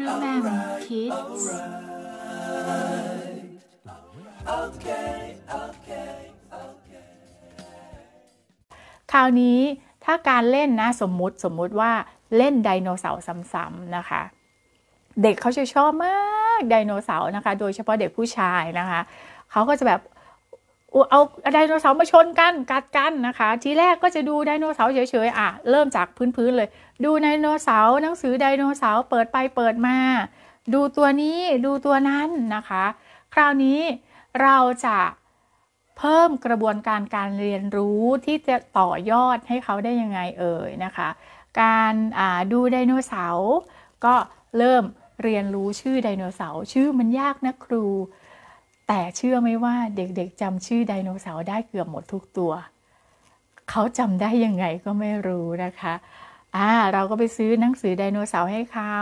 p r o g r ม m k คิดคราวนี้ถ้าการเล่นนะ สมมุติสมมุติว่าเล่นไดโนเสาร์ซ้ำๆนะคะ เด็กเขาจะชอบมากไดโนเสาร์นะคะ โดยเฉพาะเด็กผู้ชายนะคะ เขาก็จะแบบเอาไดโนเสาร์มาชนกันกัดกันนะคะ ทีแรกก็จะดูไดโนเสาร์เฉยๆอ่ะ เริ่มจากพื้นๆเลย ดูไดโนเสาร์หนังสือไดโนเสาร์เปิดไปเปิดมาดูตัวนี้ดูตัวนั้นนะคะ คราวนี้เราจะเพิ่มกระบวนการการเรียนรู้ที่จะต่อยอดให้เขาได้ยังไงเอ่ยนะคะ การดูไดโนเสาร์ก็เริ่มเรียนรู้ชื่อไดโนเสาร์ชื่อมันยากนะครูแต่เชื่อไหมว่าเด็กๆจำชื่อไดโนเสาร์ได้เกือบหมดทุกตัว เขาจำได้ยังไงก็ไม่รู้นะคะ อ่าเราก็ไปซื้อหนังสือไดโนเสาร์ให้เขา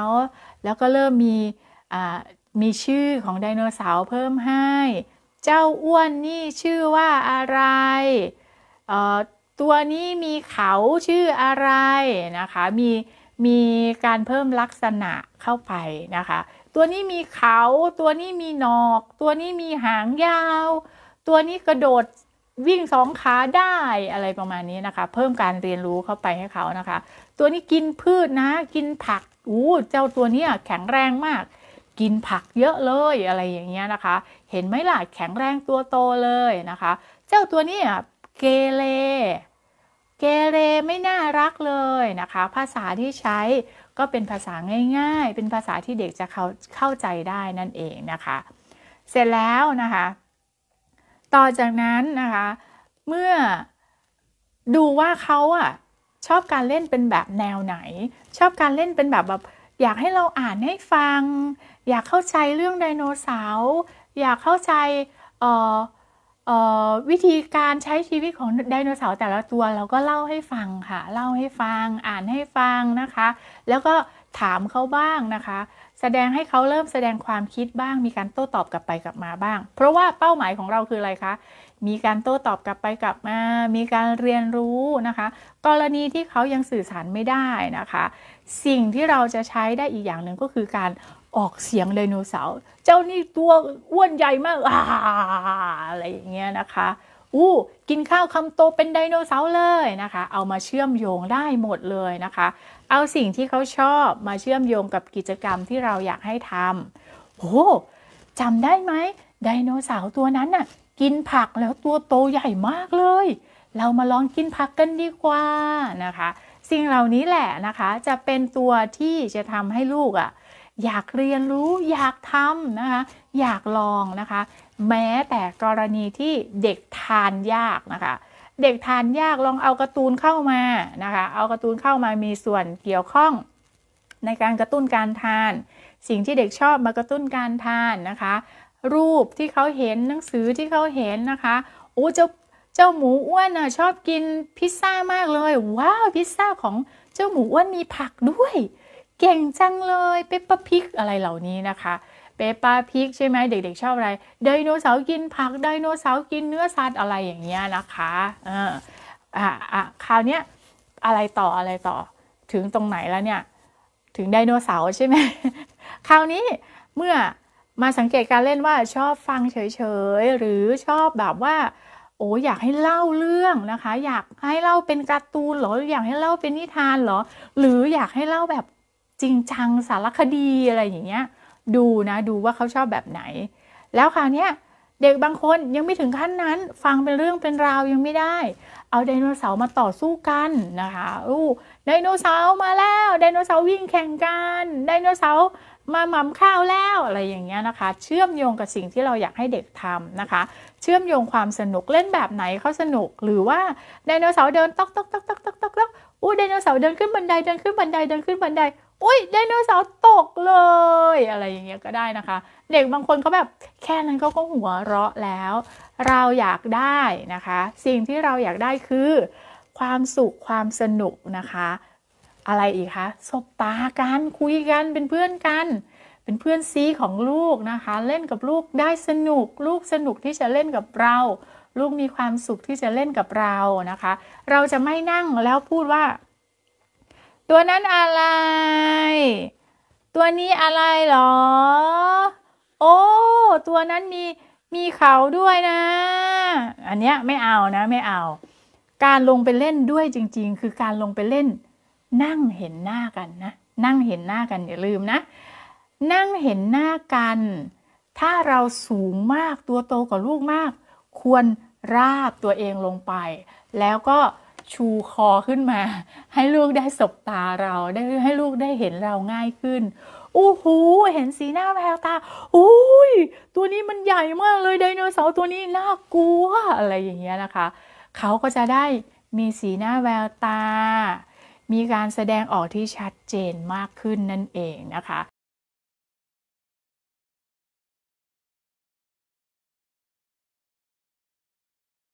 แล้วก็เริ่มมี อ่า มีชื่อของไดโนเสาร์เพิ่มให้ เจ้าอ้วนนี่ชื่อว่าอะไรเอ่อ ตัวนี้มีเขาชื่ออะไรนะคะ มี มีการเพิ่มลักษณะเข้าไปนะคะตัวนี้มีเขา ตัวนี้มีหนอก ตัวนี้มีหางยาว ตัวนี้กระโดดวิ่งสองขาได้อะไรประมาณนี้นะคะ เพิ่มการเรียนรู้เข้าไปให้เขานะคะ ตัวนี้กินพืชนะ กินผักอู้เจ้าตัวนี้แข็งแรงมาก กินผักเยอะเลยอะไรอย่างเงี้ยนะคะ เห็นไหมล่ะ แข็งแรงตัวโตเลยนะคะ เจ้าตัวนี้เกเรเกเรไม่น่าเลยนะคะภาษาที่ใช้ก็เป็นภาษาง่ายๆ เป็นภาษาที่เด็กจะเข้าเข้าใจได้นั่นเองนะคะเสร็จแล้วนะคะต่อจากนั้นนะคะเมื่อดูว่าเขาอ่ะชอบการเล่นเป็นแบบแนวไหน ชอบการเล่นเป็นแบบแบบอยากให้เราอ่านให้ฟัง อยากเข้าใจเรื่องไดโนเสาร์อยากเข้าใจเอ่อวิธีการใช้ชีวิตของไดโนเสาร์แต่ละตัวเราก็เล่าให้ฟัง ค่ะ เล่าให้ฟังอ่านให้ฟังนะคะ แล้วก็ถามเขาบ้างนะคะ แสดงให้เขาเริ่มแสดงความคิดบ้าง มีการโต้ตอบกลับไปกลับมาบ้าง เพราะว่าเป้าหมายของเราคืออะไรคะ มีการโต้ตอบกลับไปกลับมา มีการเรียนรู้นะคะ กรณีที่เขายังสื่อสารไม่ได้นะคะ สิ่งที่เราจะใช้ได้อีกอย่างหนึ่งก็คือการออกเสียงไดโนเสาร์ เจ้านี่ตัวอ้วนใหญ่มากอาอะไรอย่างเงี้ยนะคะ อู้ กินข้าวคำโตเป็นไดโนเสาร์เลยนะคะ เอามาเชื่อมโยงได้หมดเลยนะคะ เอาสิ่งที่เขาชอบมาเชื่อมโยงกับกิจกรรมที่เราอยากให้ทำโอ้จำได้ไหมไดโนเสาร์ตัวนั้นน่ะกินผักแล้วตัวโตใหญ่มากเลย เรามาลองกินผักกันดีกว่านะคะ สิ่งเหล่านี้แหละนะคะจะเป็นตัวที่จะทำให้ลูกอะ่ะอยากเรียนรู้อยากทำนะคะ อยากลองนะคะ แม้แต่กรณีที่เด็กทานยากนะคะ เด็กทานยากลองเอาการ์ตูนเข้ามานะคะ เอาการ์ตูนเข้ามามีส่วนเกี่ยวข้องในการกระตุ้นการทาน สิ่งที่เด็กชอบมากระตุ้นการทานนะคะ รูปที่เขาเห็นหนังสือที่เขาเห็นนะคะโอ้เจ้าเจ้าหมูอ้วนอ่ะชอบกินพิซซ่ามากเลยว้าวพิซซ่าของเจ้าหมูอ้วนมีผักด้วยเก่งจังเลยเปปปาพิกอะไรเหล่านี้นะคะ เปปปาพิกใช่ไหมเด็ก ๆ ชอบอะไร ไดโนเสาร์กินผักไดโนเสาร์กินเนื้อสัตว์อะไรอย่างเงี้ยนะคะอ่าอ่าคราวเนี้ยอะไรต่ออะไรต่อ ถึงตรงไหนแล้วเนี่ย ถึงไดโนเสาร์ใช่ไหมคราวนี้เมื่อมาสังเกตการเล่นว่าชอบฟังเฉยๆหรือชอบแบบว่า โอ้อยากให้เล่าเรื่องนะคะ อยากให้เล่าเป็นการ์ตูนหรออยากให้เล่าเป็นนิทานหรอ หรืออยากให้เล่าแบบจริงจังสารคดีอะไรอย่างเงี้ยดูนะดูว่าเขาชอบแบบไหน แล้วคราวเนี้ยเด็กบางคนยังไม่ถึงขั้นนั้นฟังเป็นเรื่องเป็นราวยังไม่ได้ เอาไดโนเสาร์มาต่อสู้กันนะคะอู้ไดโนเสาร์มาแล้วไดโนเสาร์วิ่งแข่งกัน ไดโนเสาร์มาหมำข้าวแล้วอะไรอย่างเงี้ยนะคะ เชื่อมโยงกับสิ่งที่เราอยากให้เด็กทำนะคะ เชื่อมโยงความสนุกเล่นแบบไหนเขาสนุก หรือว่าไดโนเสาร์เดินตอกตอกตอกตอกตอกอุ้ยไดโนเสาร์เดินขึ้นบันได เดินขึ้นบันได เดินขึ้นบันได อุ้ยไดโนเสาร์ตกเลย อะไรอย่างเงี้ยก็ได้นะคะ เด็กบางคนเขาแบบแค่นั้นเขาก็หัวเราะแล้ว เราอยากได้นะคะ สิ่งที่เราอยากได้คือ ความสุขความสนุกนะคะ อะไรอีกคะสบตากันคุยกันเป็นเพื่อนกัน เป็นเพื่อนซีของลูกนะคะ เล่นกับลูกได้สนุกลูกสนุกที่จะเล่นกับเราลูกมีความสุขที่จะเล่นกับเรานะคะ เราจะไม่นั่งแล้วพูดว่า ตัวนั้นอะไร ตัวนี้อะไรหรอ โอ้ ตัวนั้นมีมีเขาด้วยนะ อันเนี้ยไม่เอานะไม่เอา การลงไปเล่นด้วยจริง ๆ คือการลงไปเล่น นั่งเห็นหน้ากันนะ นั่งเห็นหน้ากันอย่าลืมนะ นั่งเห็นหน้ากัน ถ้าเราสูงมากตัวโตกว่าลูกมากควรราบตัวเองลงไป แล้วก็ชูคอขึ้นมา ให้ลูกได้สบตาเราได้ให้ลูกได้เห็นเราง่ายขึ้น อู้หู เห็นสีหน้าแววตาอุ้ยตัวนี้มันใหญ่มาก เลยไดโนเสาร์ตัวนี้น่ากลัวอะไรอย่างเงี้ยนะคะเขาก็จะได้มีสีหน้าแววตา มีการแสดงออกที่ชัดเจนมากขึ้นนั่นเองนะคะ